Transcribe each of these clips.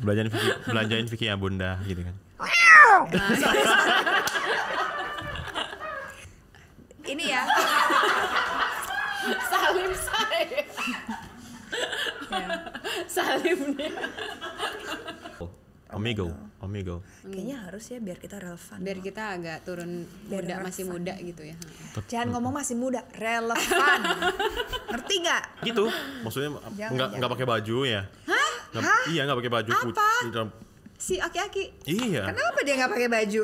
belanjain Vicky, belanjain Vicky ya bunda gitu kan ini ya salim saya salimnya Omigo, Omigo. Kayaknya harus ya biar kita relevan. Biar kita agak turun biar muda, masih muda gitu ya. Jangan ngomong masih muda, relevan. Ngerti nggak? Gitu, maksudnya nggak nggak pakai baju ya. Gak, Hah? Iya nggak pakai baju. Apa? Putih, dalam... Si aki-aki. Iya. Kenapa dia nggak pakai baju?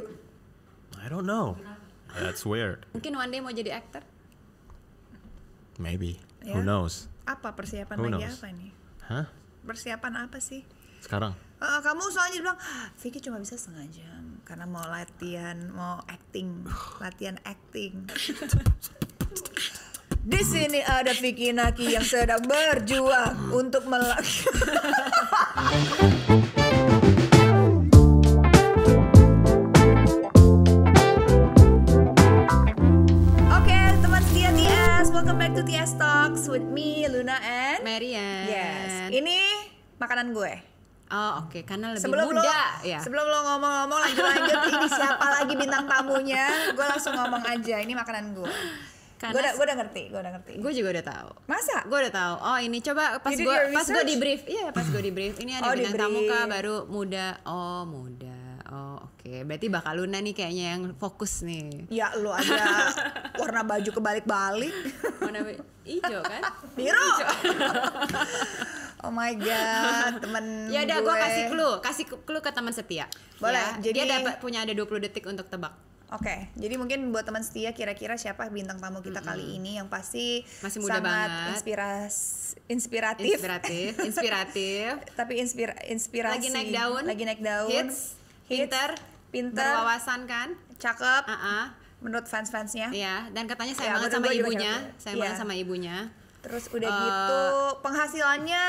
I don't know. That's weird. Mungkin one day mau jadi actor. Maybe. Yeah. Who knows? Apa persiapan Who lagi knows? apa nih? Hah? Persiapan apa sih? Sekarang. Uh, kamu soalnya bilang, Vicky cuma bisa setengah jam karena mau latihan, mau acting, latihan acting. Di sini ada Vicky Naki yang sedang berjuang untuk melakukan. welcome back to TS Talks with me Luna and Marian. Yes, ini makanan gue. Oh oke, okay. karena lebih sebelum muda lo, ya. Sebelum lo ngomong-ngomong lanjut-lanjut ini siapa lagi bintang tamunya, gue langsung ngomong aja ini makanan gue gue udah, udah ngerti, gue udah ngerti. Gue juga udah tahu. Masa? Gue udah tahu. Oh ini coba pas gue pas gue di brief, iya pas gue di brief. Ini ada oh, bintang tamu kah baru muda. Oh muda. Oh oke, okay. berarti bakal Luna nih kayaknya yang fokus nih. Ya lu ada warna baju kebalik-balik. Warna hijau kan? Biru. oh my god, temen Ya udah gue kasih clue, kasih clue ke teman setia. Boleh. Ya, jadi dia dapat punya ada 20 detik untuk tebak. Oke, okay, jadi mungkin buat teman setia kira-kira siapa bintang tamu kita mm -hmm. kali ini yang pasti masih muda sangat banget, inspiras, inspiratif, inspiratif, inspiratif, tapi inspira, inspirasi, lagi naik daun, lagi naik daun, hits, hits pinter, pinter, berwawasan kan, cakep, uh -uh. menurut fans-fansnya, iya, dan katanya saya ya, banget iya. sama ibunya, saya ya. banget sama ibunya. Terus udah uh, gitu penghasilannya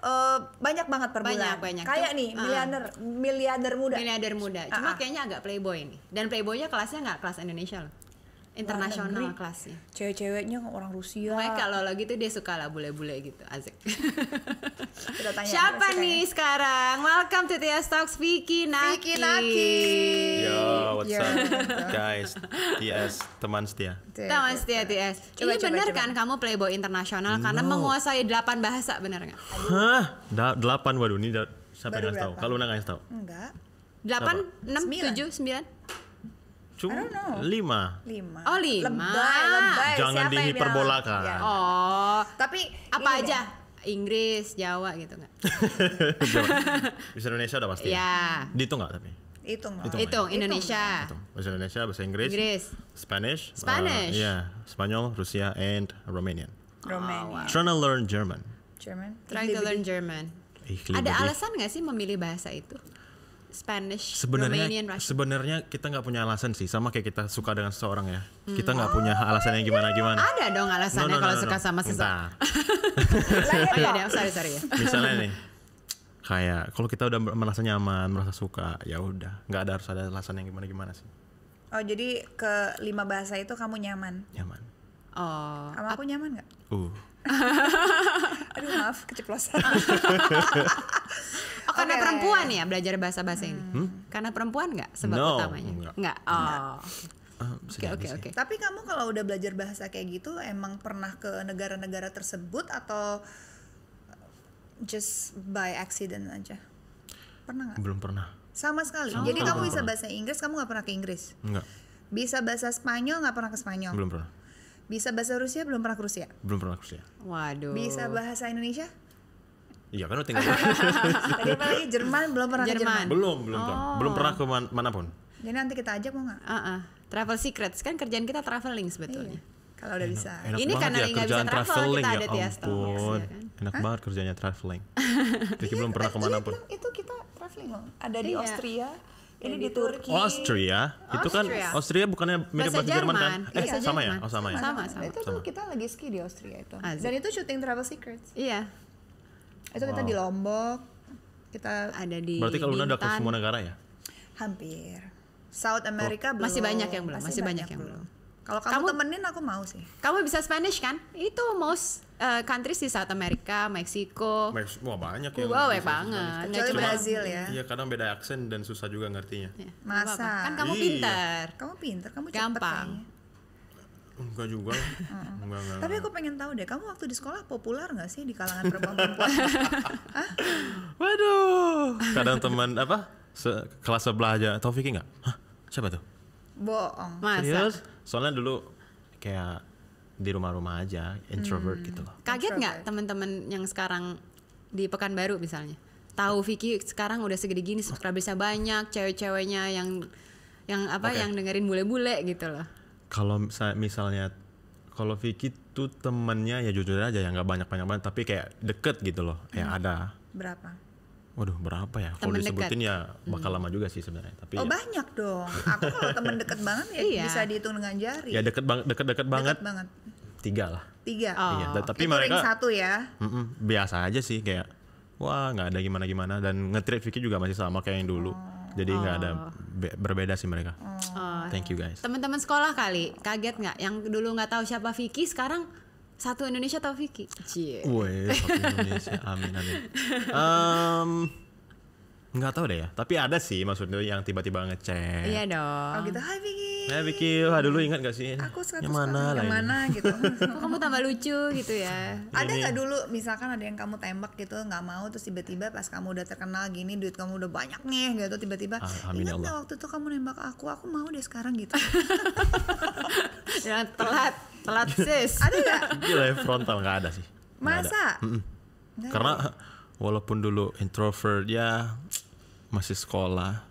uh, banyak banget per banyak, bulan. Banyak Kayak nih ah. miliarder uh, miliarder muda. Miliarder muda. Cuma uh -uh. kayaknya agak playboy nih. Dan playboynya kelasnya nggak kelas Indonesia loh internasional kelasnya cewek-ceweknya orang Rusia Makanya kalau lagi tuh dia suka lah bule-bule gitu Azek siapa nih kayaknya. sekarang welcome to Tia Talks Vicky Naki Vicky Naki yo what's yo. up guys TS teman setia teman setia TS coba, ini iya, coba, bener kan kamu playboy internasional no. karena menguasai delapan bahasa bener nggak hah delapan? waduh ini sampai siapa yang ngasih tahu kalau nggak ngasih tahu enggak 8, 6, 9. 7, Cuma lima. Lima. Oh lima. Lebay, lebay. Jangan Siapa dihiperbolakan. Ya. Oh. Tapi apa aja? Inggris, Jawa gitu nggak? bisa Indonesia udah pasti. ya di itu nggak tapi? Hitung, enggak itu Indonesia. Bahasa Indonesia, bahasa Inggris, Inggris. Spanish, uh, Spanish, uh, iya. yeah, Spanyol, Rusia, and Romanian. Romanian. Oh, wow. Trying to learn German. German. Trying to learn German. Ada alasan nggak sih memilih bahasa itu? Spanish, sebenarnya, Romanian, Russian. Sebenarnya kita nggak punya alasan sih, sama kayak kita suka dengan seseorang ya. Hmm. Kita nggak oh. punya alasan yang gimana-gimana. Ada dong alasannya no, no, no, kalau no, no, suka no. sama seseorang. oh, iya sorry sorry ya. Misalnya nih, kayak kalau kita udah merasa nyaman, merasa suka, ya udah, nggak ada harus ada alasan yang gimana-gimana sih. Oh jadi ke lima bahasa itu kamu nyaman? Nyaman. Oh. Kamu aku nyaman nggak? Uh Aduh maaf keceplosan. oh, karena okay. perempuan ya belajar bahasa bahasa ini. Hmm? Karena perempuan nggak sebab no, utamanya? Enggak. Oh. Ah, oke oke oke. Tapi kamu kalau udah belajar bahasa kayak gitu emang pernah ke negara-negara tersebut atau just by accident aja? Pernah nggak? Belum pernah. Sama sekali. Sama Jadi kamu bisa pernah. bahasa Inggris, kamu nggak pernah ke Inggris? Enggak. Bisa bahasa Spanyol nggak pernah ke Spanyol? Belum pernah bisa bahasa Rusia belum pernah ke Rusia? Belum pernah ke Rusia. Waduh. Bisa bahasa Indonesia? Iya kan tinggal. Tadi lagi Jerman belum pernah Jerman. ke Jerman. Belum, belum oh. Belum pernah ke man pun. Jadi nanti kita ajak mau nggak? Uh -uh. Travel secrets kan kerjaan kita traveling sebetulnya. Iya. Kalau udah bisa. Enak ini karena ya, gak bisa traveling, kita ya, ada ya Ampun. Ya Enak Hah? banget kerjanya traveling. Jadi iya, belum pernah eh, kemana pun. Itu kita traveling loh. Ada di iya. Austria ini di gitu. Turki. Oh, Austria. Austria. Itu kan Austria bukannya mirip bahasa Jerman, kan? Eh, iya. sama ya? Oh, sama ya. Sama, sama. Itu tuh kan kita lagi ski di Austria itu. Dan itu shooting Travel Secrets. Iya. Itu wow. kita di Lombok. Kita ada di Berarti kalau udah ke semua negara ya? Hampir. South America oh. belum. Masih banyak yang belum, masih, masih banyak, banyak yang belum. belum. Kalau kamu, kamu temenin aku mau sih. Kamu bisa Spanish kan? Itu most uh, countries di South America, Meksiko. Mex wah banyak ya. Wow, banget. Kecuali Brazil ya. Iya, kadang beda aksen dan susah juga ngertinya. Ya, Masa? Kan kamu iya. pintar. Kamu pintar, kamu cepet Gampang. Kayaknya. Enggak juga. enggak, enggak, Tapi aku pengen tahu deh, kamu waktu di sekolah populer nggak sih di kalangan perempuan-perempuan? Waduh. Kadang teman apa? Se kelas sebelah aja, Taufik enggak? Hah, siapa tuh? bohong Masa? serius soalnya dulu kayak di rumah-rumah aja introvert hmm. gitu loh kaget nggak teman-teman yang sekarang di Pekanbaru misalnya tahu Vicky sekarang udah segede gini subscribersnya banyak cewek-ceweknya yang yang apa okay. yang dengerin bule-bule gitu loh kalau misalnya kalau Vicky tuh temennya ya jujur aja ya nggak banyak banyak banget tapi kayak deket gitu loh hmm. ya ada berapa Waduh berapa ya? Kalau disebutin ya bakal hmm. lama juga sih sebenarnya. Tapi oh ya. banyak dong. Aku kalau temen deket banget ya iya. bisa dihitung dengan jari. Ya deket banget, deket deket banget. Deket banget. Tiga lah. Tiga. Oh. Iya. Tapi Itu mereka satu ya. Mm -mm, biasa aja sih kayak wah nggak ada gimana gimana dan ngetrit Vicky juga masih sama kayak yang dulu. Oh. Jadi nggak oh. ada be berbeda sih mereka. Oh. oh. Thank you guys. Teman-teman sekolah kali kaget nggak? Yang dulu nggak tahu siapa Vicky sekarang satu Indonesia Vicky? cie Woi, satu Indonesia amin amin um, nggak tahu deh ya tapi ada sih maksudnya yang tiba-tiba ngecek iya dong oh gitu hai Vicky hai Vicky wah dulu ingat gak sih aku suka yang mana yang mana gitu kok kamu tambah lucu gitu ya ini ada nggak dulu misalkan ada yang kamu tembak gitu nggak mau terus tiba-tiba pas kamu udah terkenal gini duit kamu udah banyak nih gitu tiba-tiba ah, ingat nggak waktu itu kamu nembak aku aku mau deh sekarang gitu jangan telat Telat sis. ada nggak? Gila ya, frontal nggak ada sih. Masa? Karena walaupun dulu introvert ya masih sekolah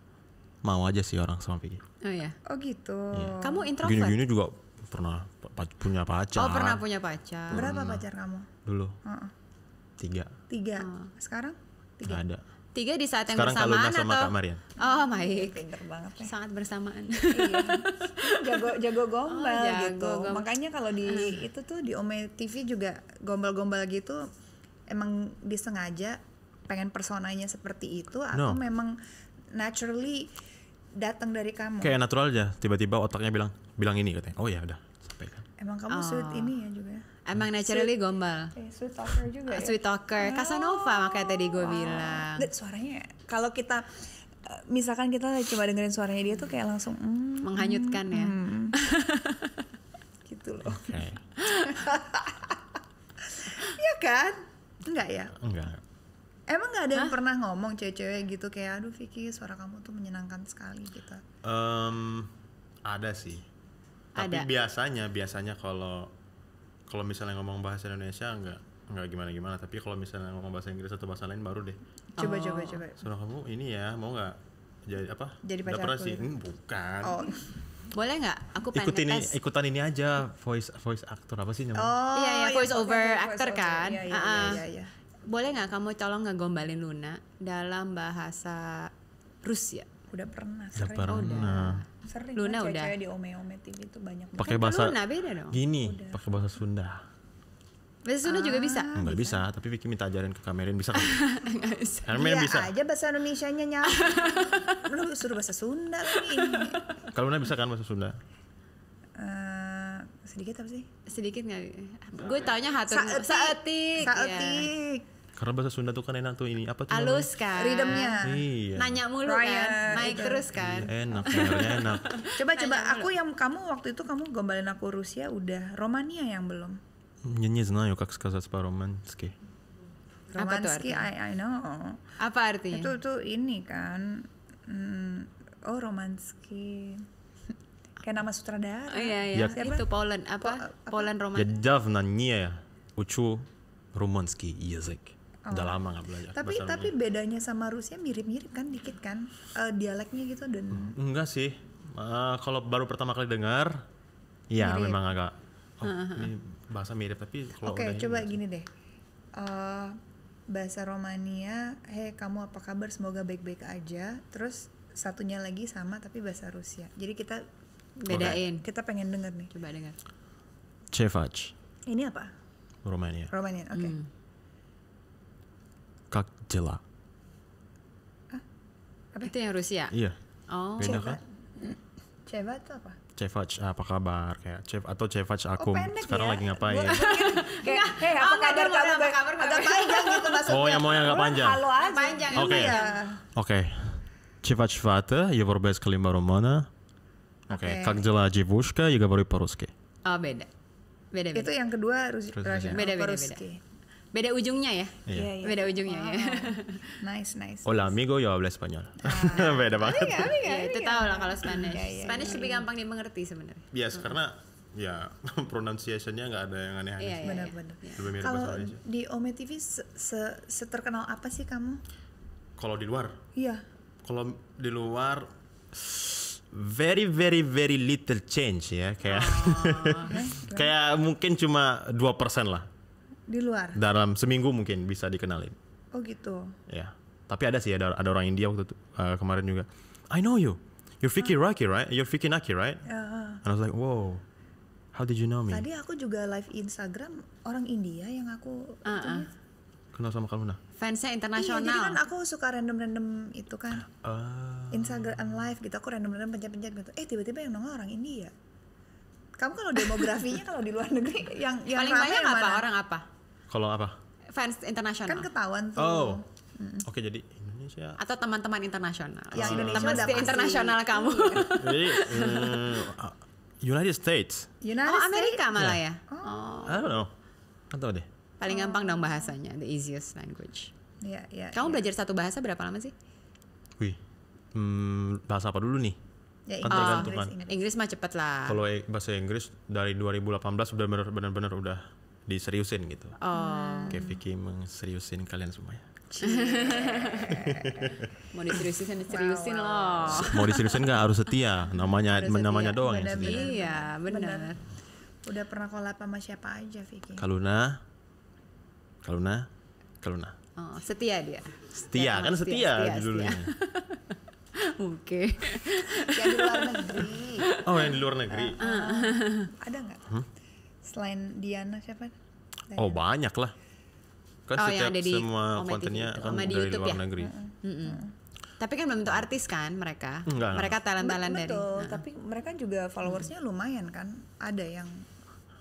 mau aja sih orang sama Vicky. Oh ya. Oh gitu. Ya. Kamu introvert? Gini-gini juga pernah punya pacar. Oh pernah punya pacar. Berapa pacar kamu? Dulu. Uh -uh. Tiga. Tiga. Uh. Sekarang? Tiga. Gak ada tiga di saat yang Sekarang bersamaan sama atau Kak Marian. oh baik pinter banget ya. sangat bersamaan iya. jago jago gombal oh, jago, gitu gombal. makanya kalau di uh. itu tuh di Ome TV juga gombal-gombal gitu emang disengaja pengen personanya seperti itu atau no. memang naturally datang dari kamu kayak natural aja tiba-tiba otaknya bilang bilang ini katanya oh ya udah kan. emang kamu oh. sweet ini ya juga Emang naturally sweet, gombal. Eh, sweet talker juga. Ah, ya? Sweet talker, oh, Casanova makanya tadi gue wow. bilang. suaranya ya? kalau kita eh, misalkan kita coba dengerin suaranya dia tuh kayak langsung mm, menghanyutkan mm, ya. Mm. gitu loh. Okay. ya kan? Enggak ya? Enggak. Emang gak ada Hah? yang pernah ngomong cewek-cewek gitu kayak aduh Vicky suara kamu tuh menyenangkan sekali gitu. Um, ada sih. Tapi ada. biasanya biasanya kalau kalau misalnya ngomong bahasa Indonesia enggak nggak gimana gimana tapi kalau misalnya ngomong bahasa Inggris atau bahasa lain baru deh coba oh. coba coba soalnya kamu ini ya mau nggak jadi apa jadi pacar aku sih ya? hmm, bukan oh. boleh nggak aku ikutin ini, ikutan ini aja voice voice actor apa sih namanya oh iya iya, iya voice iya, over voice iya, iya, actor voice kan iya, iya, uh -uh. Iya, iya, iya. boleh nggak kamu tolong nggak gombalin Luna dalam bahasa Rusia udah pernah udah pernah oh, udah sering Luna cewek kan udah ome ome ometin itu banyak pakai kan bahasa Luna beda dong gini pakai bahasa Sunda bahasa Sunda ah, juga bisa ah, nggak bisa. bisa tapi Vicky minta ajarin ke Kamerin bisa kan bisa. Kamerin ya, bisa aja bahasa Indonesia nya nyala lu suruh bahasa Sunda lagi kalau Luna bisa kan bahasa Sunda uh, sedikit apa sih sedikit nggak gue taunya hatun saetik saatik ya. saetik iya. Karena bahasa Sunda tuh kan enak tuh ini apa tuh? Halus kan. Rhythmnya. Iya. Nanya mulu Ryan, kan. Naik gitu. terus kan. Iya, enak, enak. coba Nanya coba mulu. aku yang kamu waktu itu kamu gombalin aku Rusia udah, Romania yang belum. Я не знаю, как сказать по romanski Romanski, I, I know. Apa artinya? Itu tuh ini kan. Hmm, oh, Romanski. Kayak nama sutradara. Oh, iya, iya. Siapa? Ya. Itu Poland. Apa? Po, apa? Poland ya, Romanski. Я давно не учу румынский язык. Oh. Udah lama nggak belajar. Tapi bahasa tapi Rusia. bedanya sama Rusia mirip-mirip kan dikit kan uh, dialeknya gitu dan. Hmm, enggak sih. Uh, kalau baru pertama kali dengar, ya mirip. memang agak oh, ini bahasa mirip tapi Oke okay, coba gini deh. Uh, bahasa Romania, hei kamu apa kabar? Semoga baik-baik aja. Terus satunya lagi sama tapi bahasa Rusia. Jadi kita bedain. Okay. Kita pengen denger nih. Coba dengar. Cevac. Ini apa? Romania. Romania, oke. Okay. Hmm. Jela. Ah, apa? Itu yang Rusia? Iya. Oh. Beda kan? Ceva itu apa? Cevac ah, apa kabar kayak Cev atau Cevac aku oh, sekarang ya? lagi ngapain? kayak hey, apa, oh, kabar, kamu, apa kabar Agak panjang gitu maksudnya. Oh yang mau yang agak panjang. Halo aja. Panjang iya. Oke. Oke. Cevac vata, я ya vorbesc limba română. Oke. Как дела, девушка? Я говорю по-русски. Oh, beda. Beda, beda. Itu yang kedua Rusia. Beda, beda, beda. Beda ujungnya ya? Yeah, yeah. Iya. Beda ujungnya wow. ya. Oh, nice, nice. Hola amigo, yo habla Spanyol. Ah. Beda banget. Amiga, amiga, ya, itu tahu lah kalau Spanish. Yeah, yeah, Spanish yeah, lebih iya. gampang dimengerti sebenarnya. Yes, hmm. karena ya pronunciationnya nggak ada yang aneh-aneh. Iya, benar-benar. Iya, kalau di Ome TV se, se, terkenal apa sih kamu? Kalau di luar? Iya. Kalau di luar very very very little change ya kayak oh. kayak mungkin cuma dua persen lah di luar. Dalam seminggu mungkin bisa dikenalin. Oh gitu. Ya. Tapi ada sih ada ada orang India waktu itu, uh, kemarin juga. I know you. You're Vicky uh. Raki, right? You're Vicky Naki, right? Uh. And I was like, wow. How did you know me? Tadi aku juga live Instagram orang India yang aku uh -uh. kenal sama kamu nah Fansnya internasional. Iya, jadi kan aku suka random-random itu kan. Uh. Instagram live gitu aku random-random pencet-pencet gitu. Eh tiba-tiba yang nongol orang India. Kamu kalau demografinya kalau di luar negeri yang yang paling banyak yang apa orang apa? Kalau apa? Fans internasional. Kan ketahuan tuh. Oh. Hmm. Oke, jadi Indonesia atau teman-teman internasional. yang Indonesia teman udah internasional kamu. Iya. jadi eh, United States. United oh, Amerika States? malah yeah. ya. Oh. I don't know. Kan deh. Paling gampang dong bahasanya, the easiest language. Iya, yeah, iya. Yeah, kamu yeah. belajar satu bahasa berapa lama sih? Wih. Hmm, bahasa apa dulu nih? Ya, kan Inggris, kan oh, Inggris, Inggris. Inggris mah cepet lah. Kalau eh, bahasa Inggris dari 2018 udah benar-benar udah diseriusin gitu. Oh. Kayak Vicky mengseriusin kalian semua semuanya. Iya. mau diseriusin ya diseriusin wow. loh. Mau diseriusin gak harus setia, namanya harus namanya doang yang setia. Iya, benar. Udah pernah kolab sama siapa aja Vicky? Kaluna. Kaluna. Kaluna. Oh, setia dia. Setia, ya, kan setia, setia ya. Oke. Okay. yang di luar negeri. Oh, yang di luar negeri. Uh, uh. Ada nggak? Hmm? selain Diana siapa Diana. oh banyak lah kan oh, setiap ada di, kontennya kan dari YouTube, luar ya? negeri mm -hmm. Mm -hmm. Tapi kan belum tentu artis kan mereka. Enggak. Mereka talent-talent dari. Betul, nah. tapi mereka juga followersnya lumayan kan. Ada yang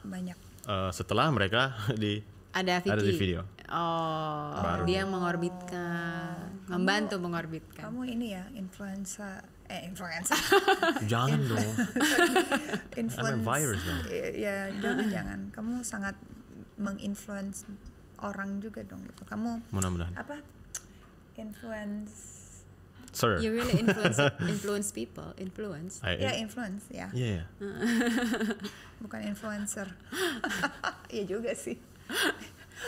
banyak. Uh, setelah mereka di ada, Vicky. ada di video. Oh, Baru. dia mengorbitkan, oh. membantu kamu, mengorbitkan. Kamu ini ya influencer eh, influencer jangan dong influencer virus dong ya jangan jangan kamu sangat menginfluence orang juga dong gitu kamu mudah-mudahan apa influence Sir. You really influence influence people, influence. ya yeah, influence ya. Yeah. Iya. Yeah. Bukan influencer. ya juga sih.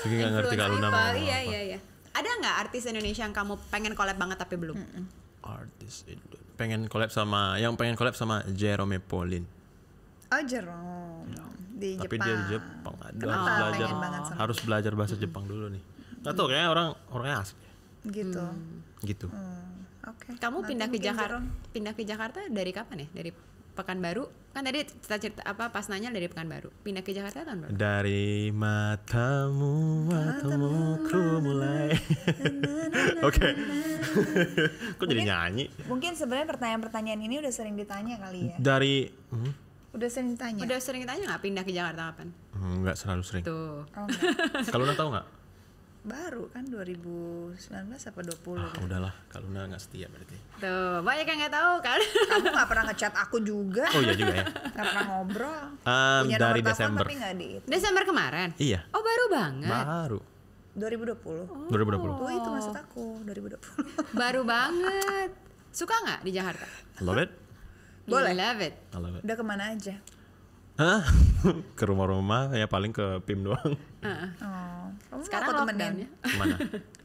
Jadi nggak ngerti kalau nama. Iya iya iya. Ada nggak artis Indonesia yang kamu pengen collab banget tapi belum? Mm -mm. Artis Indonesia pengen collab sama yang pengen collab sama Jerome Pauline. Oh Jerome ya. di Tapi Jepang. dia di Jepang. Aduh, harus belajar harus belajar bahasa hmm. Jepang dulu nih. Gak tau kayaknya orang orangnya asik. Gitu. Hmm. Gitu. Hmm. Oke. Okay. Kamu Nanti pindah ke Jakarta. Pindah ke Jakarta dari kapan ya? Dari Pekanbaru kan tadi cerita-cerita apa pas nanya dari Pekanbaru pindah ke Jakarta tahun berapa? Dari matamu matamu kru mulai oke kok jadi nyanyi mungkin sebenarnya pertanyaan-pertanyaan ini udah sering ditanya kali ya dari hmm? Udah sering ditanya? Udah sering ditanya nggak pindah ke Jakarta kapan? Hmm, nggak selalu sering. Tuh. Oh, Kalau nonton tahu nggak? baru kan 2019 apa 20 ah, gitu. udahlah kalau nggak setia berarti tuh banyak yang nggak tahu kan kamu nggak pernah ngechat aku juga oh iya juga ya nggak pernah ngobrol um, Punya dari Desember tapi gak di Desember kemarin iya oh baru banget baru 2020 oh. 2020 oh itu maksud aku 2020 baru banget suka nggak di Jakarta love it boleh love it. I love it udah kemana aja Hah? ke rumah-rumah ya paling ke PIM doang. Uh, oh. Kamu Sekarang aku temenin. Ya. Kemana?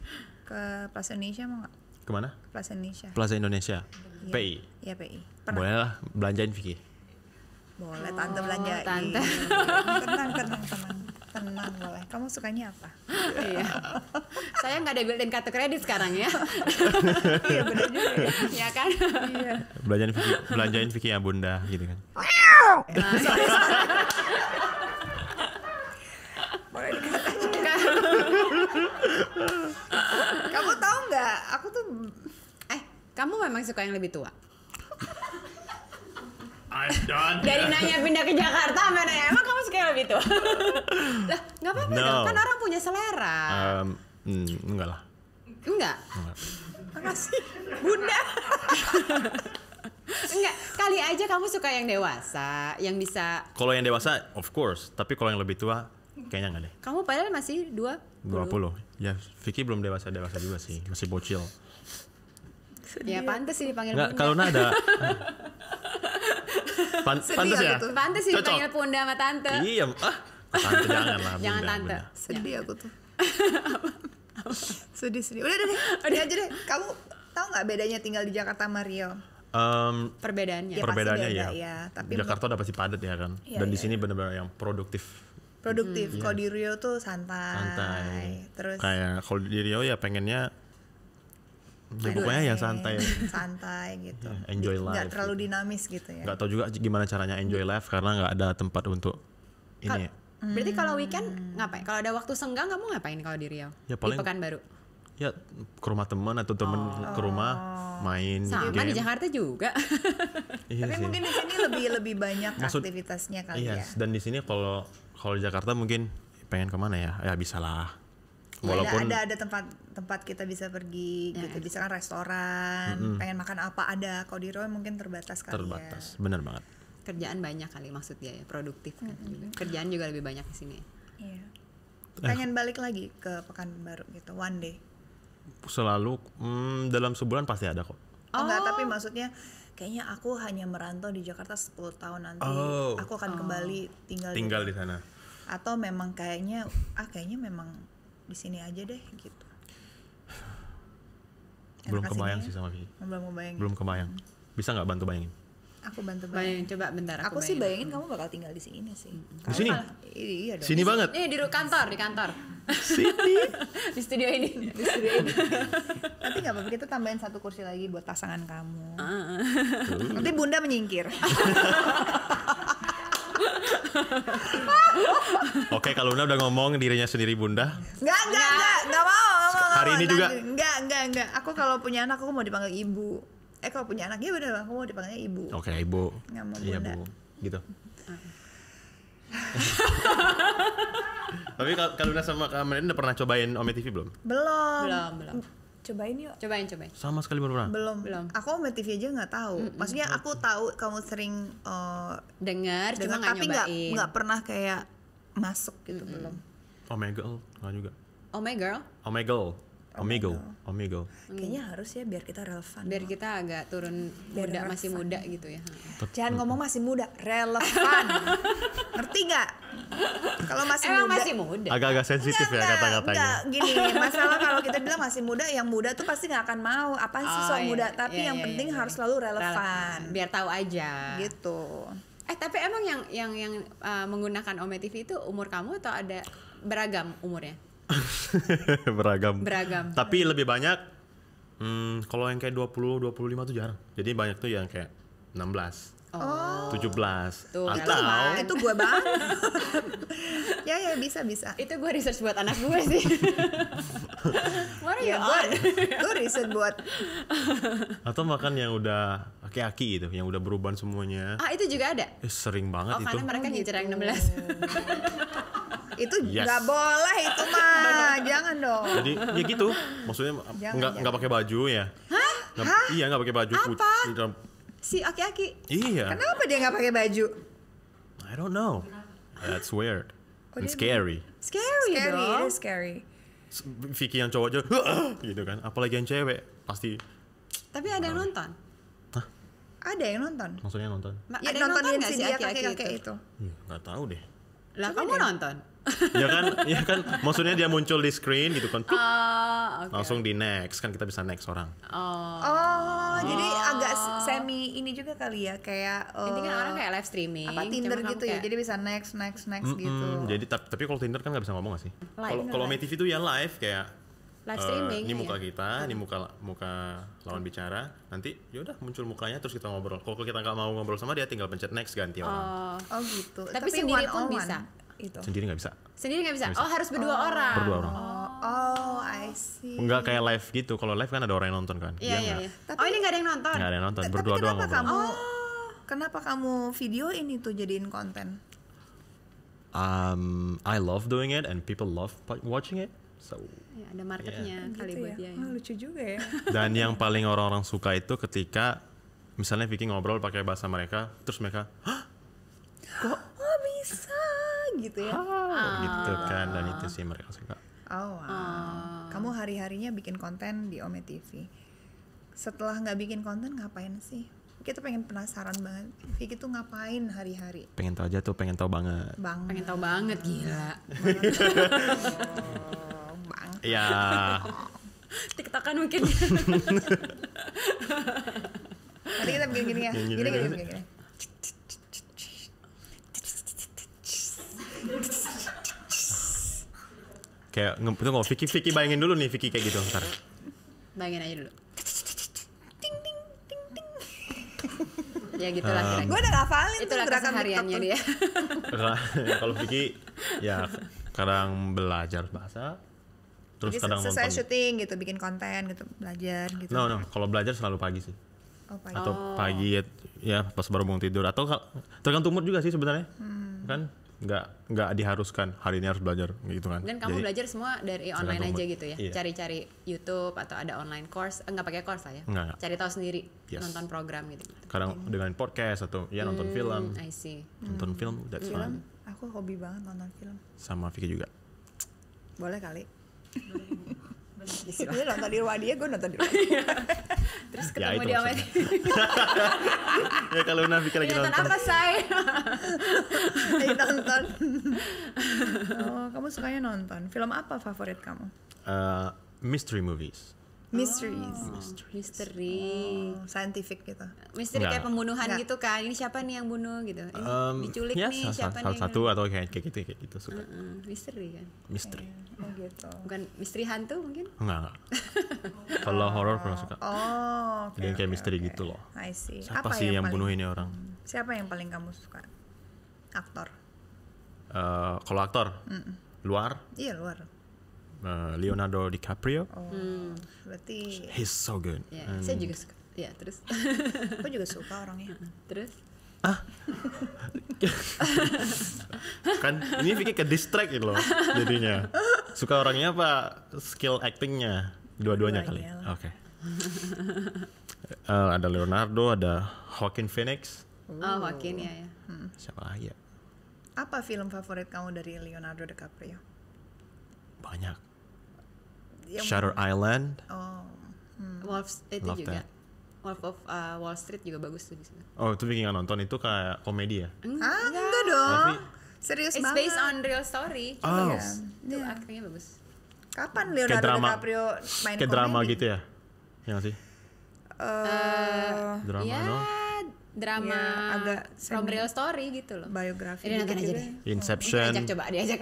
ke Plaza Indonesia mau nggak? Kemana? Plaza Indonesia. Plaza Indonesia. Ya. PI. Iya PI. Iya, Pernah. Boleh lah belanjain Vicky. Boleh tante belanjain. Oh, tante. tenang, tenang, tenang tenang boleh kamu sukanya apa iya saya nggak ada built-in kartu kredit sekarang ya iya benar juga ya iya kan iya belanjain Vicky, belanjain Vicky ya bunda gitu kan nah, kamu tahu nggak aku tuh eh kamu memang suka yang lebih tua don't. Dari nanya pindah ke Jakarta, mana ya? Emang kamu suka lebih tua. lah, nggak apa-apa no. Kan orang punya selera. Um, mm, enggak lah. Enggak. Enggak. Makasih, bunda. Enggak, kali aja kamu suka yang dewasa, yang bisa. Kalau yang dewasa, of course. Tapi kalau yang lebih tua, kayaknya enggak deh. Kamu padahal masih dua. Dua puluh. Ya, Vicky belum dewasa dewasa juga sih, masih bocil. ya pantas sih dipanggil Kalau Nada ada Pan pantas ya? Tuh. Pantas sih dipanggil bunda sama tante. Iya, ah. ah tante jangan lah. tante. Sedih ya. aku tuh. sedih sedih. Udah deh, udah aja deh. Kamu tahu nggak bedanya tinggal di Jakarta sama Rio? Um, perbedaannya. Ya, perbedaannya ya. ya. Tapi Jakarta udah pasti padat ya kan. Ya, Dan ya. di sini benar-benar yang produktif produktif. Hmm. Kalau iya. di Rio tuh santai. Santai. Terus kayak kalau di Rio ya pengennya ya pokoknya ya eh, santai santai gitu yeah, enjoy life nggak terlalu gitu. dinamis gitu ya nggak tau juga gimana caranya enjoy life karena nggak ada tempat untuk ini ya. hmm. berarti kalau weekend ngapain kalau ada waktu senggang kamu ngapain kalau di Riau ya, paling, di baru. ya ke rumah temen atau temen oh. ke rumah oh. main sama game. di Jakarta juga iya tapi sih. mungkin di sini lebih lebih banyak Maksud, aktivitasnya kali yes, iya, ya dan di sini kalau kalau Jakarta mungkin pengen kemana ya ya bisa lah walaupun ada, ada tempat tempat kita bisa pergi ya, gitu bisa kan restoran mm -hmm. pengen makan apa ada kalau di Rome mungkin terbatas kali ya. terbatas ya. benar banget kerjaan banyak kali maksud dia ya produktif mm -hmm. kan kerjaan juga lebih banyak di sini iya. Eh. pengen eh. balik lagi ke Pekanbaru gitu one day selalu mm, dalam sebulan pasti ada kok oh. enggak tapi oh. maksudnya kayaknya aku hanya merantau di Jakarta 10 tahun nanti oh. aku akan oh. kembali tinggal tinggal di, di sana atau memang kayaknya ah kayaknya memang di sini aja deh gitu belum kebayang sih sama Vicky belum kebayang belum kebayang bisa nggak bantu bayangin aku bantu bayangin. Bayang, coba bentar aku, aku bayangin. sih bayangin kamu bakal tinggal di sini sih di sini malah, iya dong. sini banget nih di kantor di kantor sini di studio ini di studio ini nanti nggak apa-apa kita tambahin satu kursi lagi buat pasangan kamu uh. nanti bunda menyingkir Oke, kalau Luna udah ngomong dirinya sendiri bunda. Enggak, enggak, enggak, enggak mau. Hari ini juga. Enggak, enggak, enggak. Aku kalau punya anak aku mau dipanggil ibu. Eh kalau punya anak ya bener, aku mau dipanggil ibu. Oke, okay, ibu. Enggak mau iya, bunda. Iya, bu. Gitu. Tapi kalau Luna sama Kak udah pernah cobain Ome TV belum? Belum. Belum, belum cobain yuk cobain cobain sama sekali belum pernah belum belum aku sama TV aja nggak tahu mm -mm. maksudnya aku tahu kamu sering uh, dengar cuma gak tapi nggak nggak pernah kayak masuk gitu mm -mm. belum Omegle oh nggak juga Omegle oh Omegle oh Omigo. Omigo. Hmm. Kayaknya harus ya biar kita relevan. Biar kita agak turun biar muda masih muda gitu ya. Jangan ngomong masih muda, relevan. Ngerti gak? Kalau masih Emang muda, masih muda. Agak-agak sensitif ya enggak, ya kata-katanya. Gini, masalah kalau kita bilang masih muda, yang muda tuh pasti nggak akan mau apa sih oh, soal iya, muda, tapi iya, yang iya, penting iya. harus selalu relevan. relevan. Biar tahu aja. Gitu. Eh, tapi emang yang yang yang uh, menggunakan Ome TV itu umur kamu atau ada beragam umurnya? beragam. Beragam. Tapi lebih banyak hmm, kalau yang kayak 20 25 tuh jarang. Jadi banyak tuh yang kayak 16. Oh. 17 Tuh, atau itu gue banget. ya ya bisa bisa. Itu gue research buat anak gue sih. What ya, you gue, gue research buat atau makan yang udah aki-aki gitu, yang udah berubah semuanya. Ah, itu juga ada. Eh, sering banget oh, itu. karena mereka oh, ngincer yang 16. Gitu itu nggak yes. boleh itu mah jangan dong jadi ya gitu maksudnya nggak nggak pakai baju ya Hah? Gak, Hah? iya nggak pakai baju apa dalam... si aki-aki iya kenapa dia nggak pakai baju I don't know that's weird and scary scary scary dong. scary Vicky yang cowok aja gitu kan apalagi yang cewek pasti tapi ada yang nonton ada yang nonton maksudnya nonton Ma ya, ada yang nonton, nonton yang si dia kakek itu nggak gak tahu deh lah kamu nonton ya kan ya kan maksudnya dia muncul di screen gitu kan uh, ah, okay. langsung di next kan kita bisa next orang oh, oh jadi agak semi ini juga kali ya kayak uh, ini kan orang kayak live streaming apa Tinder gitu ya kayak... jadi bisa next next next mm -hmm. gitu jadi tapi, tapi kalau Tinder kan nggak bisa ngomong nggak sih kalau kalau TV itu ya live kayak live eh, streaming. Uh, ini muka ya? kita, hmm. ini muka muka lawan bicara. Nanti yaudah muncul mukanya terus kita ngobrol. Kalau kita nggak mau ngobrol sama dia tinggal pencet next ganti orang. Oh, oh gitu. Tapi, Tapi sendiri pun bisa itu sendiri nggak bisa sendiri nggak bisa. Gak bisa oh harus berdua oh. orang berdua orang oh, oh I see nggak kayak live gitu kalau live kan ada orang yang nonton kan iya iya iya, iya. oh ini nggak ada yang nonton nggak ada yang nonton berdua doang kenapa kamu oh. kenapa kamu video ini tuh jadiin konten um I love doing it and people love watching it so ya, ada marketnya yeah. kali gitu buat ya. dia ya. Oh, lucu juga ya dan yang paling orang-orang suka itu ketika misalnya Vicky ngobrol pakai bahasa mereka terus mereka Hah? kok oh, bisa gitu ya oh. gitu kan dan itu sih mereka suka oh, wow. oh. kamu hari harinya bikin konten di Ome TV setelah nggak bikin konten ngapain sih kita pengen penasaran banget Vicky tuh ngapain hari-hari pengen tahu aja tuh pengen tahu banget Bang. pengen tahu banget gila oh, bang ya tiktokan mungkin Nanti kita bikin gini ya. Gini gini gini. Kan. gini. kayak itu nggak Vicky Vicky bayangin dulu nih Vicky kayak gitu ntar bayangin aja dulu ting ting ting ting ya gitu lah um, gue udah ngafalin itu lah kesehariannya dia kalau Vicky ya kadang belajar bahasa terus Jadi kadang selesai nonton. syuting gitu bikin konten gitu belajar gitu no no kalau belajar selalu pagi sih oh, pagi. atau oh. pagi ya, ya pas baru bangun tidur atau tergantung mood juga sih sebenarnya hmm. kan nggak nggak diharuskan hari ini harus belajar gitu kan dan kamu Jadi, belajar semua dari online aja gitu ya cari iya. cari-cari YouTube atau ada online course eh, nggak pakai course lah ya nggak, cari tahu sendiri yes. nonton program gitu kadang hmm. dengan podcast atau ya nonton hmm, film I see. nonton hmm. film that's film, fun aku hobi banget nonton film sama Vicky juga boleh kali Gitu. Dia nonton di rumah dia, gue nonton di rumah. Iya. Terus ya, ketemu ya, dia sama Ya kalau kan lagi nonton. Nonton apa, Shay? Lagi nonton. oh, kamu sukanya nonton. Film apa favorit kamu? Uh, mystery movies mysteries oh, ah, misteri oh, ah. scientific gitu misteri kayak pembunuhan Nggak. gitu kan ini siapa nih yang bunuh gitu ini um, diculik ya, nih salah, siapa salah nih satu yang... atau kayak kayak gitu kayak gitu suka uh -uh, misteri kan misteri Okay. oh gitu bukan misteri hantu mungkin enggak kalau oh. horror pernah suka oh okay, jadi kayak misteri okay. gitu loh I see. siapa Apa sih yang, yang bunuh ini orang siapa yang paling kamu suka aktor uh, kalau aktor mm -mm. luar iya luar uh, Leonardo DiCaprio. Oh, hmm. berarti he's so good. Yeah. Hmm. And saya juga suka. Ya, yeah, terus. Aku juga suka orangnya. terus? ah kan ini pikir ke distract gitu loh jadinya suka orangnya apa skill actingnya dua-duanya kali oke okay. uh, eh, ada Leonardo ada Joaquin Phoenix oh, oh Joaquin ya ya hmm. siapa lagi ya apa film favorit kamu dari Leonardo DiCaprio banyak yang Shutter Island oh hmm. Wolf eh, itu Love juga that. Wolf of uh, Wall Street juga bagus tuh di sana. Oh, itu bikin nonton itu kayak komedi ya? Enggak, ah, enggak dong. Tapi, Serius It's banget. based on real story. Oh. Ya. Iya. Itu yeah. aktingnya bagus. Kapan Leonardo drama, DiCaprio main kayak komedi? drama gitu ya? yang sih? Uh, drama yeah. no? drama ya, agak from real story gitu loh biografi ini gitu aja gitu. deh Inception oh, coba diajak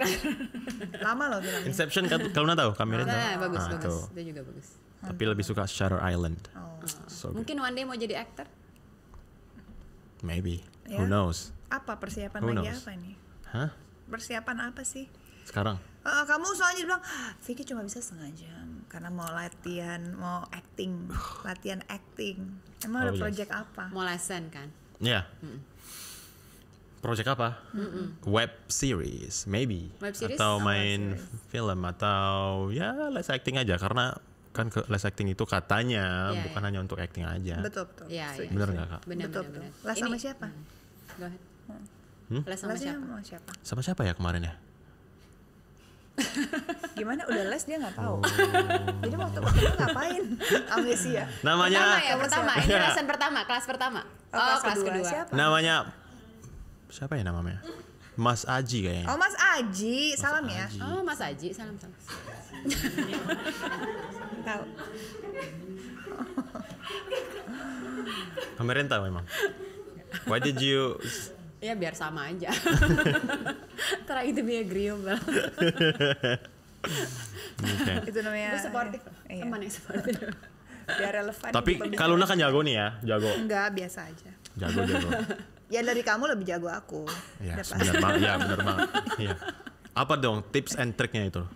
lama loh drama. Inception kan kalau nggak tahu kamera nah, bagus nah, bagus tuh. itu juga bagus tapi lebih suka Shutter Island oh. so mungkin one day mau jadi aktor maybe yeah. who knows apa persiapan who lagi apa nih Hah? persiapan apa sih sekarang uh, kamu soalnya bilang ah, Vicky cuma bisa setengah jam karena mau latihan mau acting latihan acting emang oh, ada yes. Iya. project apa mau lesson kan ya yeah. mm. project apa mm -mm. web series maybe web series atau oh, main series. film atau ya les acting aja karena kan ke les acting itu katanya yeah, iya. bukan yeah. hanya untuk acting aja betul betul yeah, yeah. bener nggak kak bener, betul bener, betul les mm. hmm? sama siapa hmm. Hmm? les sama, sama siapa sama siapa ya kemarin ya gimana udah les dia nggak tahu oh. jadi waktu pertama ngapain amnesia namanya pertama ya pertama ini alasan ya. pertama kelas pertama oh, oh kelas, kelas kedua, kedua. Siapa? namanya siapa ya namanya Mas Aji kayaknya. Oh Mas Aji, salam ya. Aji. ya. Oh Mas Aji, salam salam. tahu. Pemerintah memang. Why did you ya biar sama aja try to be agreeable okay. itu namanya gue supportive iya. teman yang supportive biar relevan tapi gitu. kalau Luna kan jago nih ya jago enggak biasa aja jago jago ya dari kamu lebih jago aku ya benar banget ya benar banget ya. apa dong tips and triknya itu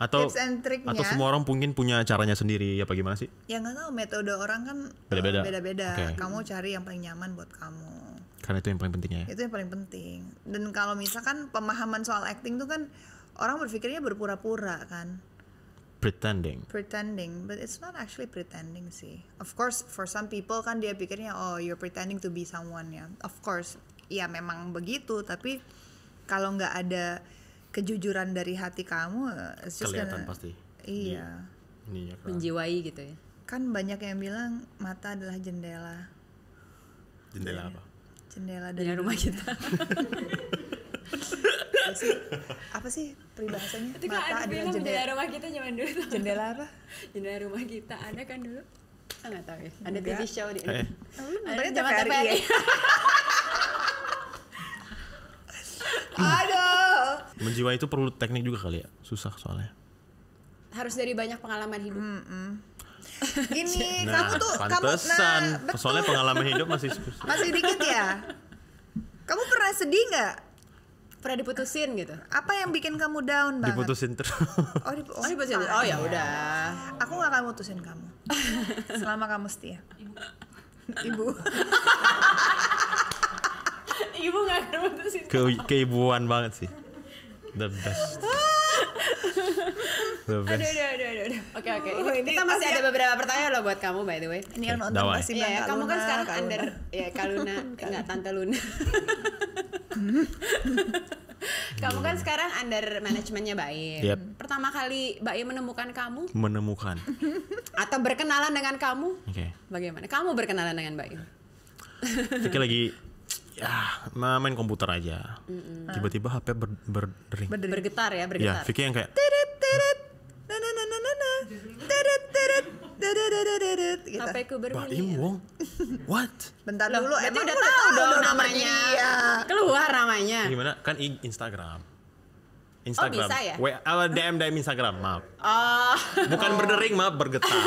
atau tips and triknya atau semua orang mungkin punya caranya sendiri apa gimana sih ya nggak tahu metode orang kan beda beda eh, beda beda okay. kamu cari yang paling nyaman buat kamu karena itu yang paling pentingnya ya. Itu yang paling penting. Dan kalau misalkan pemahaman soal acting tuh kan orang berpikirnya berpura-pura kan. Pretending. Pretending, but it's not actually pretending sih. Of course, for some people kan dia pikirnya oh you're pretending to be someone ya. Of course, ya memang begitu. Tapi kalau nggak ada kejujuran dari hati kamu, uh, it's just kelihatan gonna, pasti. Iya. Ini, ini kan. Menjiwai gitu ya. Kan banyak yang bilang mata adalah jendela. Jendela yeah. apa? jendela iya, dari rumah kita apa iya sih, apa sih peribahasanya itu kan ada jendela. jendela rumah kita zaman dulu jendela apa jendela rumah kita ada kan dulu ah, nggak tahu ya. Ada TV show di eh. ada Ya? Aduh. Menjiwa itu perlu teknik juga kali ya. Susah soalnya. Harus dari banyak pengalaman hidup. Mm -mm ini nah, kamu tuh pantesan. kamu nah, soalnya pengalaman hidup masih masih dikit ya. Kamu pernah sedih nggak? Pernah diputusin gitu. Apa yang bikin kamu down banget? Diputusin terus. Oh, dip oh, diputusin. Oh ya udah. Aku nggak akan putusin kamu. Selama kamu setia. Ibu. Ibu nggak akan mutusin. Ke keibuan banget sih. The best. Ah, aduh, aduh, aduh, aduh. Oke, oke. Oh, kita masih ada ya. beberapa pertanyaan loh buat kamu by the way. Ini yang nonton masih banyak ya, Kamu kan sekarang Kaluna. under ya Kaluna, enggak Tante Luna. kamu kan sekarang under manajemennya Baim. Yep. Pertama kali Baim menemukan kamu? Menemukan. Atau berkenalan dengan kamu? Oke. Okay. Bagaimana? Kamu berkenalan dengan Baim? Oke lagi ya main komputer aja Mm-mm. tiba-tiba HP ber, berdering ber bergetar ya bergetar ya Vicky yang kayak Teret, teret, na, na, na, na, na, na. Teret, teret, gitu. HP ku berbunyi. Iya. Wong what Bentar dulu, Loh, emang udah tahu dong namanya. Iya. Keluar namanya. gimana kan Instagram Instagram Instagram oh, bisa ya? W- uh, DM DM Instagram maaf Oh, bukan berdering maaf bergetar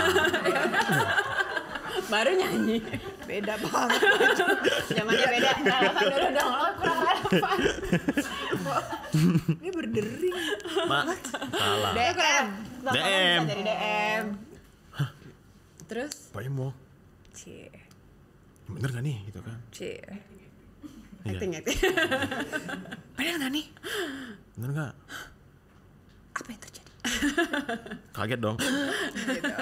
baru nyanyi beda banget zamannya beda relevan dulu dong lo oh, kurang relevan ini berdering mak salah DM DM dari DM terus apa yang mau cie bener gak nih gitu kan cie iya. acting iya. acting bener gak nih bener gak apa yang terjadi kaget dong gitu.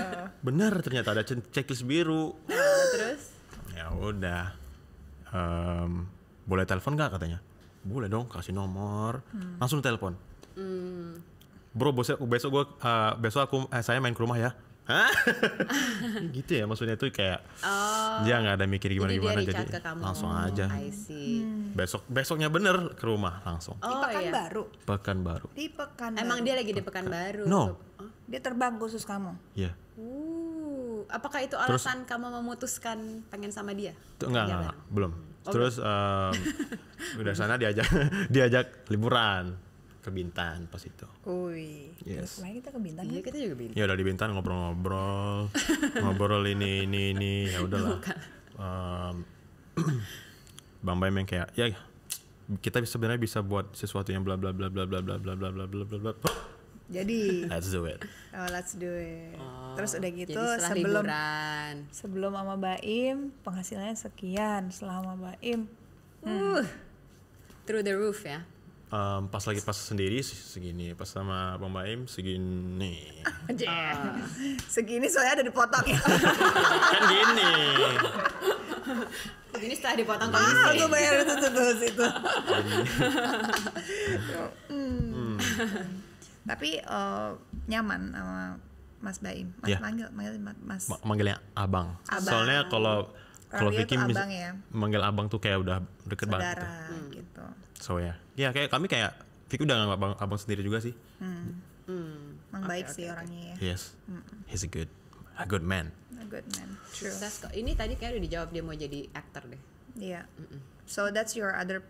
bener ternyata ada checklist biru nah, terus udah um, boleh telepon gak katanya boleh dong kasih nomor hmm. langsung telepon hmm. bro besok besok gue uh, besok aku eh, saya main ke rumah ya gitu ya maksudnya itu kayak oh, dia nggak ada mikir gimana jadi gimana jadi langsung aja Hmm. besok besoknya bener ke rumah langsung oh, di pekan iya. baru pekan baru di pekan emang baru. dia lagi pekan. di pekan baru no oh. dia terbang khusus kamu ya yeah apakah itu alasan Terus, kamu memutuskan pengen sama dia? Enggak, enggak, enggak belum. Oh, Terus um, udah sana diajak diajak liburan ke Bintan pas itu. Ui. Yes. Kemarin kita ke Bintan. Iya, kita juga Bintan. Ya udah di Bintan ngobrol-ngobrol, ngobrol ini ini ini ya udahlah. Um, Bang Baim yang kayak ya kita sebenarnya bisa buat sesuatu yang bla bla bla bla bla bla bla bla bla bla bla bla jadi Let's do it. Oh, let's do it. Oh, Terus udah gitu sebelum liburan. sebelum sama Baim penghasilannya sekian, selama Baim. Hmm. Uh. Through the roof ya. Um, pas lagi pas sendiri segini, pas sama Bang Baim segini. uh. segini soalnya ada dipotong ya. kan gini. Ini setelah dipotong kan. Ah, aku bayar itu tuh situ. tapi uh, nyaman sama Mas Baim Mas yeah. manggil manggil Mas Ma manggilnya abang. abang soalnya kalau kalau Vicky abang ya. manggil abang tuh kayak udah deket Saudara, banget gitu. Hmm. gitu so ya yeah. ya yeah, kayak kami kayak Vicky udah nggak abang abang sendiri juga sih hmm. Hmm. Emang okay, baik okay, sih okay. orangnya ya. Yes. Mm He's a good a good man. A good man. True. That's, ini tadi kayak udah dijawab dia mau jadi aktor deh. Iya. Yeah. Mm -mm. So that's your other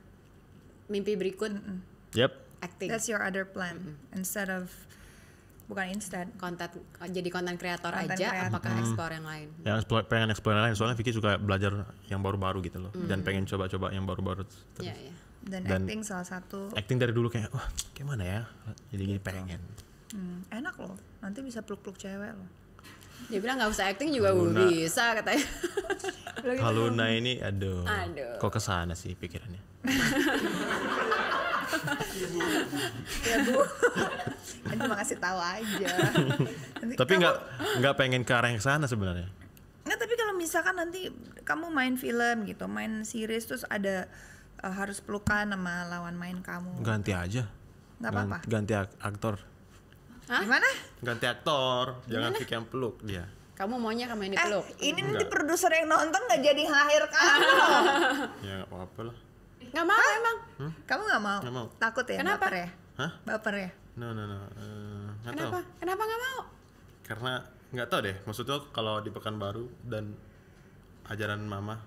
mimpi berikut. Mm -mm. Yep acting. That's your other plan mm -hmm. instead of bukan instead konten jadi konten kreator aja creator. apakah hmm. explore yang lain ya explore, pengen explore yang lain soalnya Vicky suka belajar yang baru-baru gitu loh hmm. dan mm. pengen coba-coba yang baru-baru yeah, yeah. Dan, dan acting salah satu acting dari dulu kayak wah oh, gimana ya jadi gitu. pengen hmm, enak loh nanti bisa peluk-peluk cewek loh dia bilang nggak usah acting juga Luna. bisa katanya gitu. Luna ini aduh, aduh. kok kesana sih pikirannya ibu iya, ibu bu kan cuma kasih tahu aja tapi nggak nggak pengen ke arah yang sana sebenarnya nggak tapi kalau misalkan nanti kamu main film gitu main series terus ada uh, harus pelukan sama lawan main kamu ganti aja nggak apa-apa ganti aktor Hah? gimana ganti aktor jangan pikir yang peluk dia kamu maunya kamu ini peluk? eh, ini nanti produser yang nonton nggak jadi akhir kamu ya nggak apa-apa lah Nggak mau Hah? emang. Hmm? Kamu nggak mau? Gak mau. Takut ya? Kenapa? Baper ya? Hah? Baper ya? No no no. Uh, eh, gak Kenapa? Kenapa nggak mau? Karena nggak tau deh. Maksudnya kalau di Pekanbaru dan ajaran mama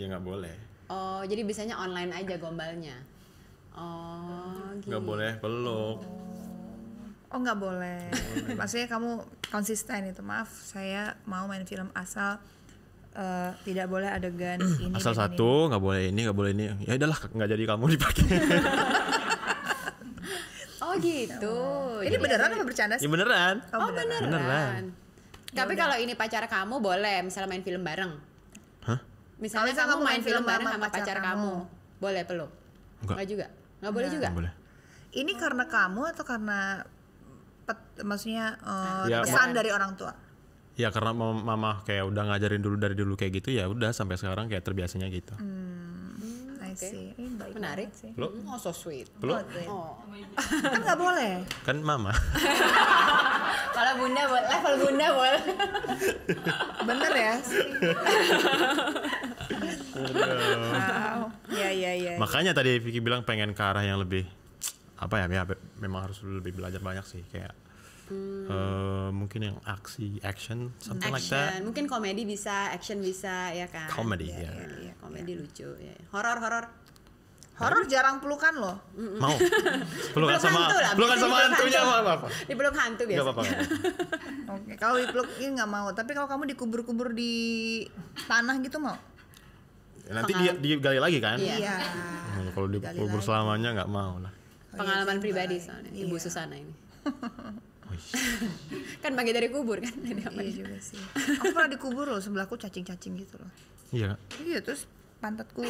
ya nggak boleh. Oh jadi biasanya online aja gombalnya. Oh gitu. Nggak boleh peluk. Oh nggak boleh. boleh. Maksudnya kamu konsisten itu maaf. Saya mau main film asal Eh, tidak boleh adegan ini asal satu nggak boleh ini nggak boleh ini ya adalah nggak jadi kamu dipakai oh gitu iya. ini beneran apa bercanda sih ya beneran oh, beneran, oh, beneran. beneran. tapi ya kalau ini pacar kamu boleh misalnya main film bareng Hah? misalnya kamu, kamu main, film, film bareng sama pacar kamu, kamu. boleh peluk Enggak. juga nggak boleh juga boleh ini karena kamu atau karena pet, maksudnya uh, ya, kesan dari orang tua ya karena mama kayak udah ngajarin dulu dari dulu kayak gitu ya udah sampai sekarang kayak terbiasanya gitu hmm, I see. Okay. Ini menarik sih lo hmm, oh so sweet lo oh. oh. Iya. kan nggak boleh kan mama kalau bunda boleh level bunda boleh bener ya wow. ya ya ya makanya tadi Vicky bilang pengen ke arah yang lebih apa ya, ya memang harus lebih belajar banyak sih kayak hmm. uh, mungkin yang aksi action something action. like that mungkin komedi bisa action bisa ya kan komedi iya, ya, ya. ya, ya komedi ya. lucu ya. horor horor Horor jarang pelukan loh. Mau. Pelukan sama pelukan sama hantunya apa apa Di peluk hantu biasa. oke apa-apa. Oke, kalau nggak mau, tapi kalau kamu dikubur-kubur di tanah gitu mau? nanti dia digali lagi kan? Iya. iya. Hmm, kalau dikubur selamanya nggak mau lah. Pengalaman pribadi soalnya Ibu Susana ini. kan bagi dari kubur kan ada apa iya juga sih aku pernah dikubur loh sebelahku cacing-cacing gitu loh iya iya terus pantatku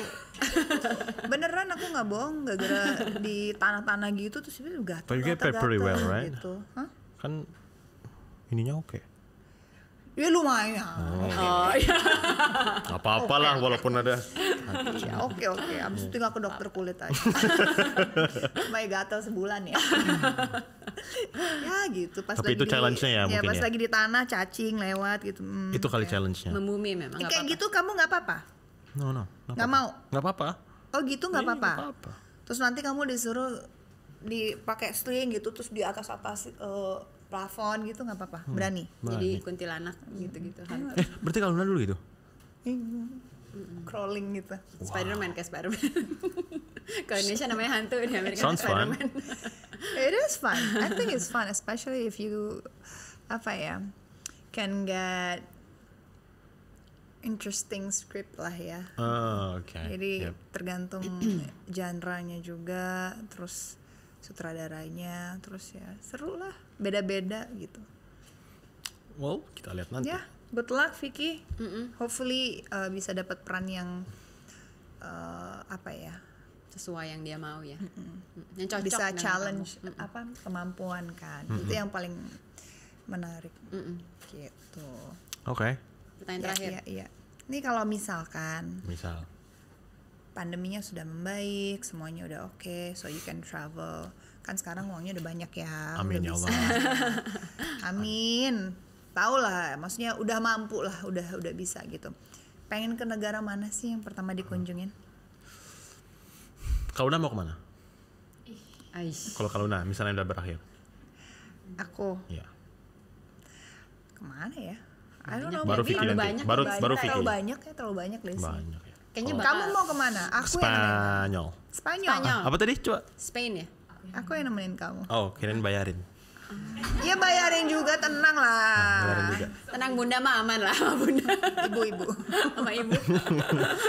beneran aku nggak bohong nggak gara di tanah-tanah gitu terus itu gatal gatel gatel well right gitu. huh? kan ininya oke okay. Ya lumayan. Oh, oh ya. apa apalah okay. walaupun ada. Ya, oke oke, abis itu tinggal ke dokter kulit aja. Baik ya gatal sebulan ya. ya gitu pas Tapi lagi itu challenge-nya ya, ya mungkin pas ya. lagi di tanah cacing lewat gitu. Hmm, itu kali ya. challenge-nya. Membumi memang. Kayak apa -apa. gitu kamu nggak apa-apa? No no. Nggak apa mau. Nggak apa-apa. Oh gitu nggak iya, apa-apa. Terus nanti kamu disuruh dipakai string gitu terus di atas atas uh, eh, plafon gitu nggak apa-apa hmm. berani jadi kuntilanak gitu-gitu hmm. eh berarti kalau dulu gitu mm crawling gitu wow. Spiderman kayak Spiderman kalau Indonesia namanya hantu di Amerika Sounds Spiderman it is fun I think it's fun especially if you apa ya can get interesting script lah ya. Oh, oke. Okay. Jadi yep. tergantung genre-nya juga, terus sutradaranya, terus ya seru lah beda-beda gitu wow kita lihat nanti ya yeah, good luck Vicky mm -mm. hopefully uh, bisa dapat peran yang uh, apa ya sesuai yang dia mau ya mm -mm. yang cocok bisa challenge Mm -mm. apa kemampuan kan mm -mm. itu yang paling menarik mm -mm. gitu oke okay. pertanyaan ya, terakhir ya, iya. ini kalau misalkan misal pandeminya sudah membaik semuanya udah oke okay, so you can travel kan sekarang uangnya udah banyak ya amin ya Allah amin tau lah maksudnya udah mampu lah udah udah bisa gitu pengen ke negara mana sih yang pertama dikunjungin kalau udah mau kemana kalau kalau udah misalnya udah berakhir aku ya kemana ya I don't know, baru Vicky nanti. Banyak, baru banyak, baru Vicky. Terlalu banyak ya, terlalu banyak Lesi. Banyak ya. Kayaknya oh. kamu mau kemana? Aku Spanyol. Spanyol. Spanyol. Ah, apa tadi? Coba. Spain ya. Aku yang nemenin kamu. Oh, kirain bayarin. Ya bayarin juga tenang lah. Nah, bayarin juga. Tenang bunda mah aman lah sama bunda. Ibu-ibu. sama ibu.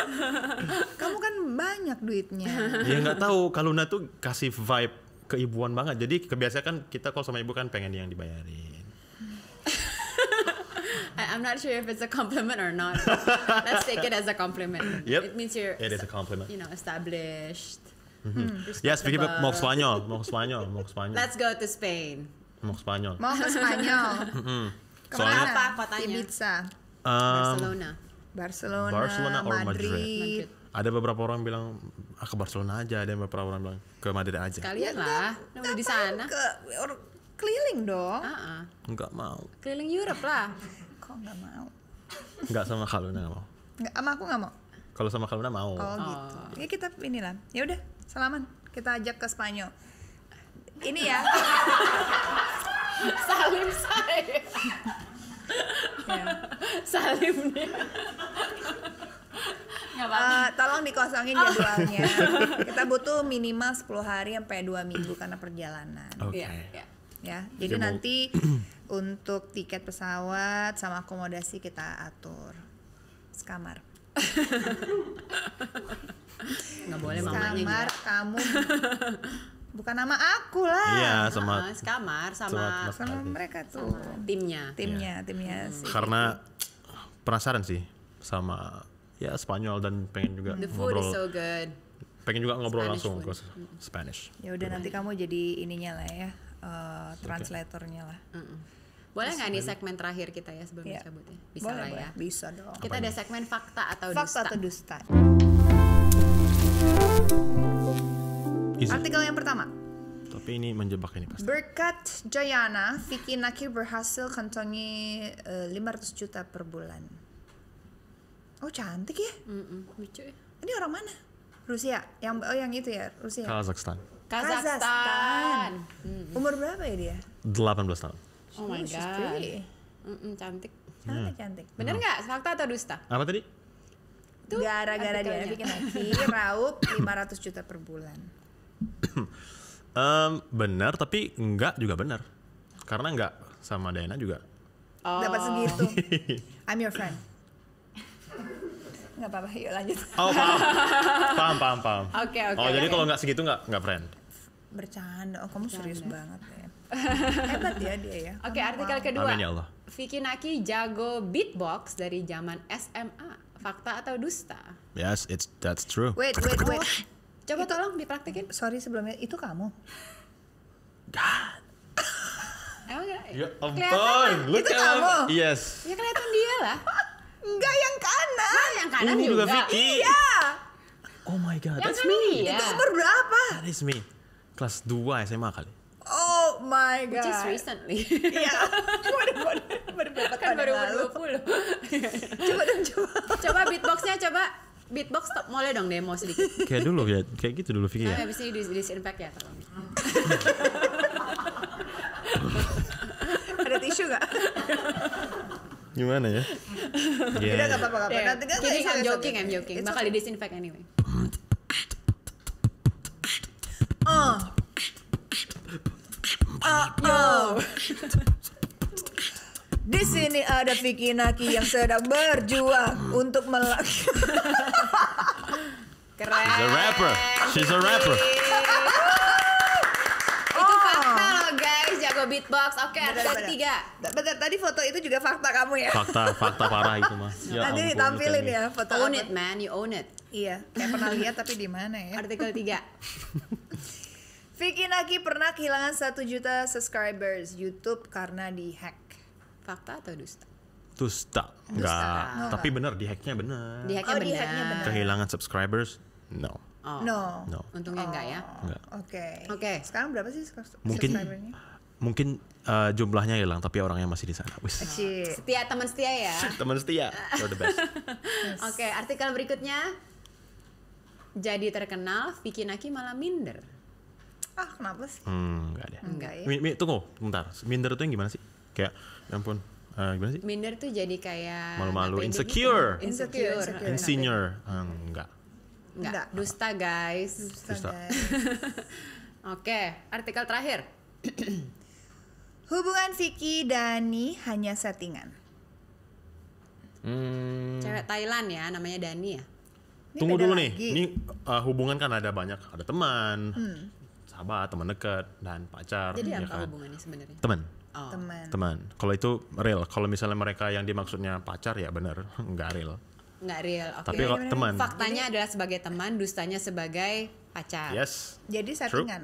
Kamu kan banyak duitnya. Ya nggak tahu Kaluna tuh kasih vibe keibuan banget. Jadi kebiasaan kan kita kalau sama ibu kan pengen yang dibayarin. I'm not sure if it's a compliment or not. Let's take it as a compliment. Yep. It means you're it is a compliment. You know, established. Mm-hmm. Hmm, yes, mau ke Spanyol, mau ke Spanyol, mau ke Spanyol. Let's go to Spain. Mau ke Spanyol. Mau ke Spanyol. Soalnya apa kotanya? Ibiza. Um, Barcelona. Barcelona. Barcelona or Madrid. Madrid. Ada beberapa orang bilang ah, ke Barcelona aja, ada beberapa orang bilang ke Madrid aja. Kalian ya, lah, mau udah di sana. Ke or, keliling dong. Uh-uh. Enggak mau. Keliling Europe lah. Kok enggak mau? Enggak sama Kaluna enggak mau. Enggak sama aku enggak mau. Kalau sama Kaluna mau. Oh, gitu. oh. gitu. Ya kita inilah. Ya udah, salaman kita ajak ke Spanyol ini ya salim saya ya. salim dia Uh, eh, tolong dikosongin jadwalnya. Ya oh. Kita butuh minimal 10 hari sampai dua minggu karena perjalanan. Oke. Okay. Iya, iya. Ya, Jadi nanti untuk tiket pesawat sama akomodasi kita atur sekamar. boleh mamanya Sekamar juga. kamu bukan nama aku lah. Iya, sama uh, ah, sekamar sama sama, sama mereka tuh. Sama timnya. Timnya, yeah. timnya hmm. sih. Karena penasaran sih sama ya Spanyol dan pengen juga The food ngobrol. is so good. Pengen juga ngobrol Spanish langsung food. ke Spanish. Ya udah nanti kamu jadi ininya lah ya, uh, translatornya lah. Okay. Mm -mm. Boleh nggak nih segmen terakhir kita ya sebelum yeah. Iya. cabut ya? Bisa boleh, lah ya. boleh. ya. Bisa dong. Kita Apanya? ada segmen fakta atau fakta dusta. Fakta atau dusta. Easy. Artikel yang pertama. Tapi ini menjebak ini pasti. Berkat Jayana, Vicky Naki berhasil kantongi uh, eh, 500 juta per bulan. Oh cantik ya. Mm -mm, Ini orang mana? Rusia. Yang oh yang itu ya Rusia. Kazakhstan. Kazakhstan. Kazakhstan. Mm. Umur berapa ya dia? 18 tahun. Oh, oh my god. Mm cantik. Cantik hmm. cantik. Bener hmm. nggak? Fakta atau dusta? Apa tadi? gara-gara dia bikin aki raup 500 juta per bulan um, benar tapi enggak juga benar karena enggak sama Diana juga oh. dapat segitu I'm your friend enggak apa-apa yuk lanjut oh paham paham paham paham oke okay, oke okay, oh okay. jadi kalau enggak segitu enggak nggak friend bercanda oh kamu serius serius banget ya hebat ya dia ya oke okay, artikel kedua Amin ya Allah Vicky Naki jago beatbox dari zaman SMA fakta atau dusta? Yes, it's that's true. Wait, wait, wait. Coba itu, tolong dipraktekin. Sorry sebelumnya, itu kamu. God. Emang gak? Ya ampun, lu kan? itu kamu. Yes. Ya kelihatan dia lah. Enggak yang kanan. Nah, yang kanan Ini uh, juga. juga Iya. Oh my god, yang that's me. Ya. Itu umur berapa? That is me. Kelas 2 SMA kali. Oh my god. Which is recently. Iya. Cuma baru baru kan baru dua 20. coba dong coba. Coba beatboxnya coba. Beatbox stop mulai dong demo sedikit. Kayak dulu ya, kayak gitu dulu Vicky ya. Habis ini dis disinfect ya. Ada tisu gak? Gimana ya? Yeah. gak ya. apa-apa. Yeah. Nanti kan Kini I'm joking, I'm joking. Bakal di disinfect anyway. Oh uh, oh. Di sini ada Vicky Naki yang sedang berjuang untuk melak. Keren. She's a rapper. She's a rapper. Itu oh. fakta loh guys, jago beatbox. Oke, okay, ada tiga. tadi foto itu juga fakta kamu ya? Fakta, fakta parah itu mah. Ya Nanti ditampilin ya foto. Own it man, you own it. Iya, kayak pernah lihat tapi di mana ya? Artikel tiga. Vicky Naki pernah kehilangan 1 juta subscribers YouTube karena dihack. Fakta atau dusta? Dusta. Enggak. Tapi benar dihacknya benar. Dihacknya oh, bener. Di Kehilangan subscribers? No. Oh. No. no. Untungnya oh. enggak ya? Enggak. Oke. Okay. Oke. Okay. Sekarang berapa sih subscribernya? Mungkin uh, jumlahnya hilang tapi orangnya masih di sana. Wis. Oh. Setia teman setia ya. teman setia. You're the best. yes. Oke, okay, artikel berikutnya. Jadi terkenal, Vicky Naki malah minder ah kenapa sih hmm, enggak ada enggak ya mi, mi, tunggu bentar minder tuh yang gimana sih kayak ya ampun Uh, gimana sih? Minder tuh jadi kayak malu-malu, insecure. Gitu. insecure, insecure, insecure, Hmm, ah, enggak, enggak, dusta guys, dusta. dusta. Oke, artikel terakhir. Hubungan Vicky Dani hanya settingan. Hmm. Cewek Thailand ya, namanya Dani ya. Ini Tunggu dulu lagi. nih, ini uh, hubungan kan ada banyak, ada teman, hmm sahabat, teman dekat dan pacar. Jadi ya apa kan? hubungannya sebenarnya? Teman. Oh. Teman. Teman. Kalau itu real. Kalau misalnya mereka yang dimaksudnya pacar ya benar, enggak real. Enggak real. Okay. Tapi kalau teman. Faktanya Jadi, adalah sebagai teman, dustanya sebagai pacar. Yes. Jadi settingan.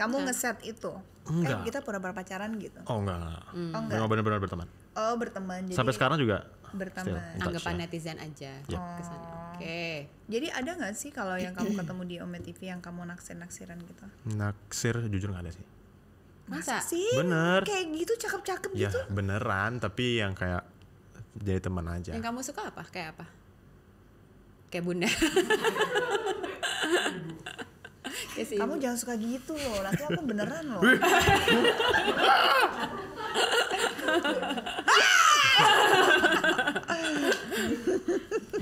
Kamu nah. ngeset itu. Enggak. Kan eh, kita pura-pura pacaran gitu. Oh enggak. Hmm. Oh, enggak. Memang benar-benar berteman. Oh berteman. Jadi Sampai sekarang juga berteman. Anggapan ya. netizen aja Yeah. Ya. Oh. Oke. Okay. Jadi ada nggak sih kalau yang kamu ketemu di Ome TV yang kamu naksir-naksiran gitu? Naksir jujur nggak ada sih. Masa? Masa sih? Bener. Kayak gitu cakep-cakep ya, gitu? beneran, tapi yang kayak jadi teman aja. Yang kamu suka apa? Kayak apa? Kayak bunda. Yes, kamu jangan suka gitu loh, nanti aku beneran loh.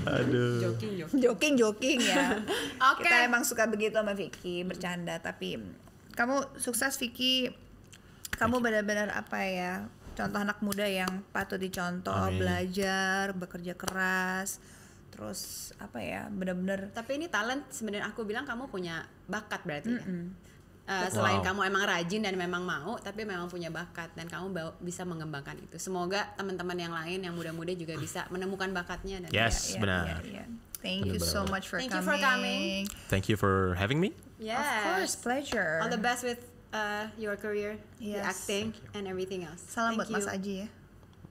Aduh. Joking, joking. Joking, joking ya. Oke. Okay. Kita emang suka begitu sama Vicky, bercanda. Tapi kamu sukses Vicky. Kamu benar-benar apa ya? Contoh anak muda yang patut dicontoh, Amin. belajar, bekerja keras, terus apa ya? Benar-benar. Tapi ini talent sebenarnya aku bilang kamu punya bakat berarti mm -mm. ya Uh, selain wow. kamu emang rajin dan memang mau, tapi memang punya bakat dan kamu bisa mengembangkan itu. Semoga teman-teman yang lain yang muda-muda juga bisa menemukan bakatnya dan Yes, ya, ya, ya benar. Ya, ya. Thank you so much for Thank coming. Thank you for coming. Thank you for having me. Yes. Of course, pleasure. All the best with uh, your career, yes. the acting and everything else. Salam Thank buat you. Mas Aji ya.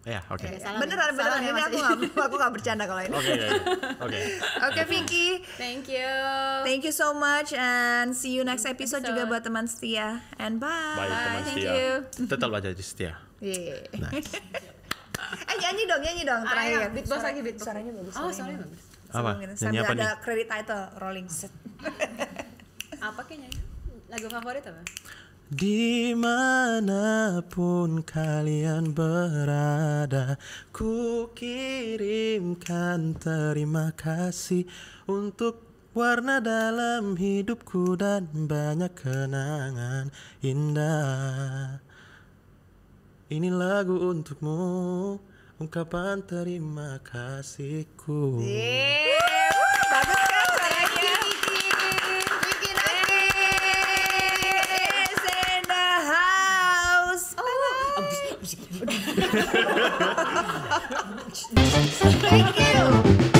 Ya, oke. Okay. Ya, beneran, beneran. Ini ya, aku gak, aku gak bercanda kalau ini. Oke, iya, iya. oke. Oke, Vicky. Thank you. Thank you so much and see you next episode, episode. juga buat teman setia. And bye. Bye, teman Thank setia. You. Tetap aja setia. Yeah. Iya. Nice. eh nyanyi dong, nyanyi dong ah, terakhir. Ayo, beatbox lagi, beatbox. Suaranya bagus. Oh, suaranya bagus. Apa? Sambil apa ada credit title, rolling set. apa kayaknya? Lagu favorit apa? Dimanapun kalian berada Ku kirimkan terima kasih Untuk warna dalam hidupku Dan banyak kenangan indah Ini lagu untukmu Ungkapan terima kasihku yeah. Thank you.